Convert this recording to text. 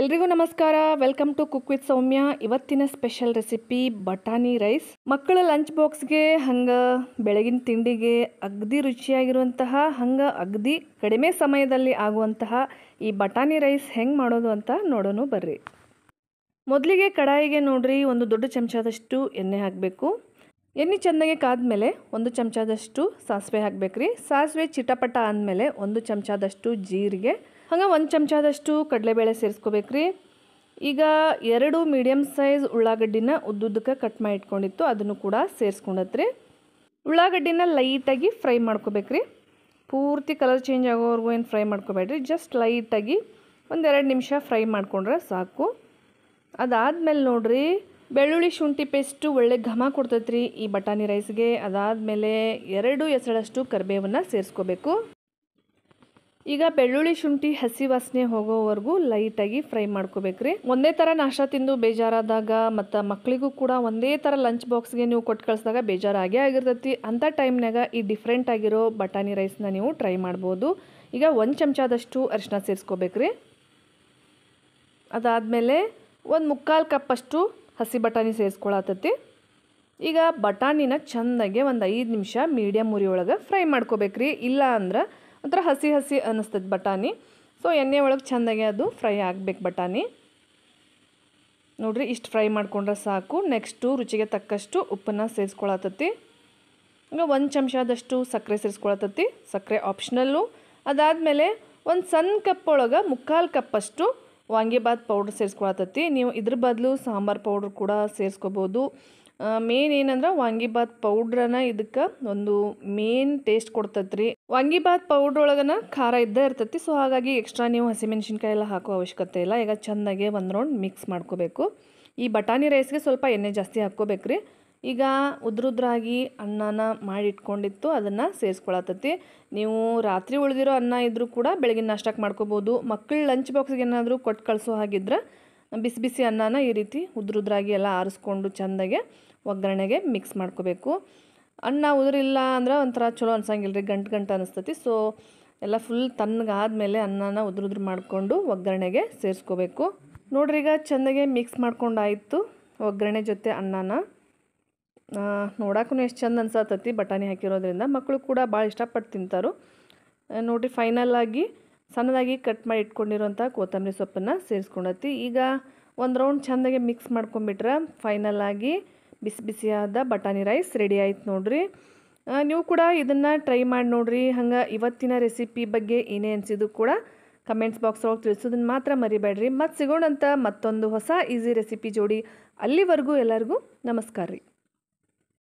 ಎಲ್ರಿಗೂ ನಮಸ್ಕಾರ welcome to cook with Soumya ಇವತ್ತಿನ ಸ್ಪೆಷಲ್ ರೆಸಿಪಿ ಬಟಾಣಿ ರೈಸ್ ಮಕ್ಕಳ ಲಂಚ್ ಬಾಕ್ಸ್ಗೆ ಹಂಗೆ ಬೆಳಗಿನ ತಿಂಡಿಗೆ ಅಗ್ದಿ ರುಚಿಯಾಗಿರುವಂತಹ ಹಂಗೆ ಅಗದಿ ಕಡಿಮೆ ಸಮಯದಲ್ಲಿ ಆಗುವಂತಹ ಈ ಬಟಾಣಿ ರೈಸ್ ಹೆಂಗೆ ಮಾಡೋದು ಅಂತ ನೋಡೋಣ ಬರ್ರಿ ಮೊದಲಿಗೆ ಕಡಾಯಿಗೆ ನೋಡ್ರಿ ಒಂದು ದೊಡ್ಡ ಚಮಚದಷ್ಟು ಎಣ್ಣೆ ಹಾಕಬೇಕು ಎಣ್ಣೆ ಚೆನ್ನಾಗಿ ಕಾದ್ಮೇಲೆ ಒಂದು ಚಮಚದಷ್ಟು ಸಾಸಿವೆ ಹಾಕಬೇಕ್ರಿ ಸಾಸಿವೆ ಚಿಟಪಟ ಅಂದಮೇಲೆ ಒಂದು ಚಮಚದಷ್ಟು ಜೀರಿಗೆ ಹಂಗೆ ಒಂದು ಚಮಚದಷ್ಟು ಕಡಲೆಬೇಳೆ ಸೇರಿಸ್ಕೋಬೇಕು ರೀ ಈಗ ಎರಡು ಮೀಡಿಯಮ್ ಸೈಜ್ ಉಳ್ಳಾಗಡ್ಡಿನ ಉದ್ದುದ್ದಕ್ಕೆ ಕಟ್ ಮಾಡಿ ಇಟ್ಕೊಂಡಿತ್ತು ಅದನ್ನು ಕೂಡ ಸೇರಿಸ್ಕೊಂಡತ್ರಿ ಉಳ್ಳಾಗಡ್ಡಿನ ಲೈಟಾಗಿ ಫ್ರೈ ರೀ ಪೂರ್ತಿ ಕಲರ್ ಚೇಂಜ್ ಆಗೋವರೆಗೂ ಏನು ಫ್ರೈ ಮಾಡ್ಕೋಬೇಡ್ರಿ ಜಸ್ಟ್ ಲೈಟಾಗಿ ಒಂದೆರಡು ನಿಮಿಷ ಫ್ರೈ ಮಾಡ್ಕೊಂಡ್ರೆ ಸಾಕು ಅದಾದಮೇಲೆ ನೋಡಿರಿ ಬೆಳ್ಳುಳ್ಳಿ ಶುಂಠಿ ಪೇಸ್ಟು ಒಳ್ಳೆ ಘಮ ಕೊಡ್ತೈತ್ರಿ ಈ ಬಟಾಣಿ ರೈಸ್ಗೆ ಅದಾದಮೇಲೆ ಎರಡು ಎಸಳಷ್ಟು ಕರಿಬೇವನ್ನು ಸೇರಿಸ್ಕೋಬೇಕು ಈಗ ಬೆಳ್ಳುಳ್ಳಿ ಶುಂಠಿ ಹಸಿ ವಾಸನೆ ಹೋಗೋವರೆಗೂ ಲೈಟಾಗಿ ಫ್ರೈ ಮಾಡ್ಕೋಬೇಕ್ರಿ ಒಂದೇ ಥರ ನಾಷ್ಟ ತಿಂದು ಬೇಜಾರಾದಾಗ ಮತ್ತು ಮಕ್ಕಳಿಗೂ ಕೂಡ ಒಂದೇ ಥರ ಲಂಚ್ ಬಾಕ್ಸ್ಗೆ ನೀವು ಕೊಟ್ಟು ಕಳಿಸಿದಾಗ ಬೇಜಾರಾಗೇ ಆಗಿರ್ತೈತಿ ಅಂಥ ಟೈಮ್ನಾಗ ಈ ಡಿಫ್ರೆಂಟ್ ಆಗಿರೋ ಬಟಾಣಿ ರೈಸ್ನ ನೀವು ಟ್ರೈ ಮಾಡ್ಬೋದು ಈಗ ಒಂದು ಚಮಚದಷ್ಟು ಅರಿಶಿನ ಸೇರಿಸ್ಕೋಬೇಕ್ರಿ ಅದಾದಮೇಲೆ ಒಂದು ಮುಕ್ಕಾಲು ಕಪ್ಪಷ್ಟು ಹಸಿ ಬಟಾಣಿ ಸೇರಿಸ್ಕೊಳತ್ತೈತಿ ಈಗ ಬಟಾಣಿನ ಚೆಂದಾಗೆ ಒಂದು ಐದು ನಿಮಿಷ ಮೀಡಿಯಮ್ ಉರಿಯೊಳಗೆ ಒಳಗೆ ಫ್ರೈ ಮಾಡ್ಕೋಬೇಕ್ರಿ ಇಲ್ಲ ಅಂದ್ರೆ ಒಂಥರ ಹಸಿ ಹಸಿ ಅನ್ನಿಸ್ತದೆ ಬಟಾಣಿ ಸೊ ಎಣ್ಣೆ ಒಳಗೆ ಚೆಂದಾಗೆ ಅದು ಫ್ರೈ ಆಗಬೇಕು ಬಟಾಣಿ ನೋಡಿರಿ ಇಷ್ಟು ಫ್ರೈ ಮಾಡ್ಕೊಂಡ್ರೆ ಸಾಕು ನೆಕ್ಸ್ಟು ರುಚಿಗೆ ತಕ್ಕಷ್ಟು ಉಪ್ಪನ್ನು ಸೇರಿಸ್ಕೊಳತತಿ ಈಗ ಒಂದು ಚಮಚದಷ್ಟು ಸಕ್ಕರೆ ಸೇರಿಸ್ಕೊಳತತಿ ಸಕ್ಕರೆ ಆಪ್ಷನಲ್ಲು ಅದಾದಮೇಲೆ ಒಂದು ಸಣ್ಣ ಕಪ್ ಒಳಗೆ ಮುಕ್ಕಾಲು ಕಪ್ಪಷ್ಟು ವಾಂಗಿಬಾತ್ ಪೌಡ್ರ್ ಸೇರಿಸ್ಕೊಳತತಿ ನೀವು ಇದ್ರ ಬದಲು ಸಾಂಬಾರು ಪೌಡ್ರ್ ಕೂಡ ಸೇರಿಸ್ಕೋಬೋದು ಮೇನ್ ಏನಂದ್ರೆ ವಾಂಗಿಬಾತ್ ಪೌಡ್ರನ ಇದಕ್ಕೆ ಒಂದು ಮೇನ್ ಟೇಸ್ಟ್ ಕೊಡ್ತೈತೆ ರೀ ವಾಂಗಿಬಾತ್ ಪೌಡ್ರ್ ಒಳಗನ ಖಾರ ಇದ್ದೇ ಇರ್ತೈತಿ ಸೊ ಹಾಗಾಗಿ ಎಕ್ಸ್ಟ್ರಾ ನೀವು ಹಸಿಮೆಣ್ಸಿನ್ಕಾಯೆಲ್ಲ ಎಲ್ಲ ಹಾಕೋ ಅವಶ್ಯಕತೆ ಇಲ್ಲ ಈಗ ಚೆನ್ನಾಗಿ ಒಂದು ರೌಂಡ್ ಮಿಕ್ಸ್ ಮಾಡ್ಕೋಬೇಕು ಈ ಬಟಾಣಿ ರೈಸ್ಗೆ ಸ್ವಲ್ಪ ಎಣ್ಣೆ ಜಾಸ್ತಿ ಹಾಕ್ಕೋಬೇಕು ರೀ ಈಗ ಉದ್ರುದ್ರಾಗಿ ಅನ್ನನ ಮಾಡಿಟ್ಕೊಂಡಿತ್ತು ಅದನ್ನು ಸೇರಿಸ್ಕೊಳತ್ತೈತಿ ನೀವು ರಾತ್ರಿ ಉಳಿದಿರೋ ಅನ್ನ ಇದ್ದರೂ ಕೂಡ ಬೆಳಗಿನ ನಾಷ್ಟಕ್ಕೆ ಮಾಡ್ಕೋಬೋದು ಮಕ್ಕಳು ಲಂಚ್ ಬಾಕ್ಸ್ಗೆ ಏನಾದರೂ ಕೊಟ್ಟು ಕಳಿಸೋ ಹಾಗಿದ್ರೆ ಬಿಸಿ ಬಿಸಿ ಅನ್ನನ ಈ ರೀತಿ ಉದ್ರುದ್ರಾಗಿ ಎಲ್ಲ ಆರಿಸ್ಕೊಂಡು ಚೆಂದಾಗೆ ಒಗ್ಗರಣೆಗೆ ಮಿಕ್ಸ್ ಮಾಡ್ಕೋಬೇಕು ಅನ್ನ ಉದುರಿಲ್ಲ ಅಂದ್ರೆ ಒಂಥರ ಚಲೋ ಅನ್ಸಂಗಿಲ್ಲ ರೀ ಗಂಟು ಗಂಟು ಅನಿಸ್ತತಿ ಸೊ ಎಲ್ಲ ಫುಲ್ ತಣ್ಣಗಾದಮೇಲೆ ಅನ್ನನ ಉದುರುದ್ರು ಮಾಡಿಕೊಂಡು ಒಗ್ಗರಣೆಗೆ ಸೇರಿಸ್ಕೋಬೇಕು ನೋಡ್ರಿ ಈಗ ಚೆಂದಾಗೆ ಮಿಕ್ಸ್ ಮಾಡ್ಕೊಂಡಾಯಿತು ಒಗ್ಗರಣೆ ಜೊತೆ ಅನ್ನನ ನೋಡೋಕ್ಕೂ ಎಷ್ಟು ಚೆಂದ ಅನ್ಸತ್ತತಿ ಬಟಾಣಿ ಹಾಕಿರೋದ್ರಿಂದ ಮಕ್ಕಳು ಕೂಡ ಭಾಳ ಇಷ್ಟಪಟ್ಟು ತಿಂತಾರು ನೋಡಿರಿ ಫೈನಲ್ ಆಗಿ ಸಣ್ಣದಾಗಿ ಕಟ್ ಮಾಡಿ ಇಟ್ಕೊಂಡಿರುವಂಥ ಕೊತ್ತಂಬರಿ ಸೊಪ್ಪನ್ನು ಸೇರಿಸ್ಕೊಂಡತಿ ಈಗ ಒಂದು ರೌಂಡ್ ಚೆಂದಾಗಿ ಮಿಕ್ಸ್ ಮಾಡ್ಕೊಂಬಿಟ್ರೆ ಫೈನಲ್ ಆಗಿ ಬಿಸಿ ಬಿಸಿಯಾದ ಬಟಾಣಿ ರೈಸ್ ರೆಡಿ ಆಯ್ತು ನೋಡ್ರಿ ನೀವು ಕೂಡ ಇದನ್ನು ಟ್ರೈ ಮಾಡಿ ನೋಡ್ರಿ ಹಂಗೆ ಇವತ್ತಿನ ರೆಸಿಪಿ ಬಗ್ಗೆ ಏನೇ ಅನಿಸಿದ್ದು ಕೂಡ ಕಮೆಂಟ್ಸ್ ಬಾಕ್ಸ್ ಒಳಗೆ ತಿಳಿಸೋದನ್ನು ಮಾತ್ರ ಮರಿಬೇಡ್ರಿ ಮತ್ತು ಸಿಗೋಣಂತ ಮತ್ತೊಂದು ಹೊಸ ಈಸಿ ರೆಸಿಪಿ ಜೋಡಿ ಅಲ್ಲಿವರೆಗೂ ಎಲ್ಲರಿಗೂ ನಮಸ್ಕಾರ ರೀ